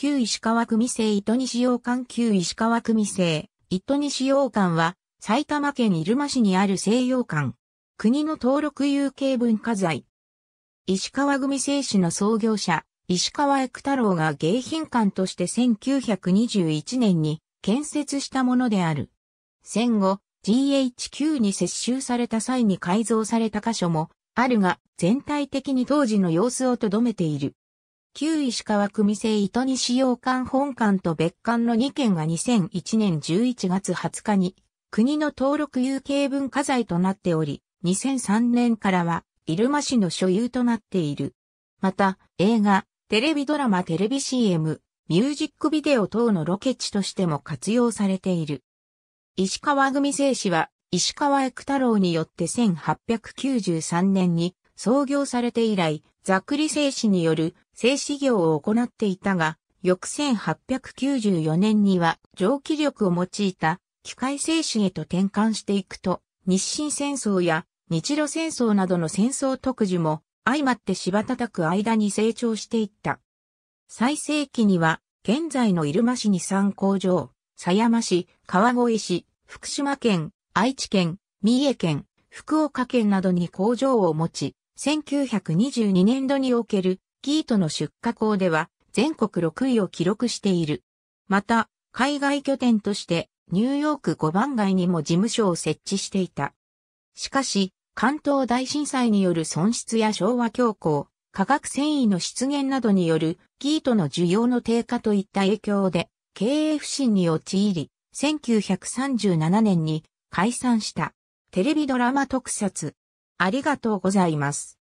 旧石川組製糸西洋館旧石川組製糸西洋館は埼玉県入間市にある西洋館。国の登録有形文化財。石川組製紙の創業者、石川育太郎が迎賓館として1921年に建設したものである。戦後、GHQ に接収された際に改造された箇所もあるが、全体的に当時の様子をとどめている。旧石川組製糸西洋館本館と別館の2件が2001年11月20日に国の登録有形文化財となっており、2003年からは入間市の所有となっている。また、映画、テレビドラマ、テレビ CM、ミュージックビデオ等のロケ地としても活用されている。石川組製紙は石川タ太郎によって1893年に創業されて以来、ざっくり製紙による製紙業を行っていたが、翌1894年には蒸気力を用いた機械製紙へと転換していくと、日清戦争や日露戦争などの戦争特需も相まって柴叩く間に成長していった。最盛期には、現在の入間市に3工場、狭山市、川越市、福島県、愛知県、三重県、福岡県などに工場を持ち、1922年度におけるートの出荷校では全国6位を記録している。また、海外拠点としてニューヨーク5番街にも事務所を設置していた。しかし、関東大震災による損失や昭和恐慌、化学繊維の出現などによるートの需要の低下といった影響で経営不振に陥り、1937年に解散したテレビドラマ特撮ありがとうございます。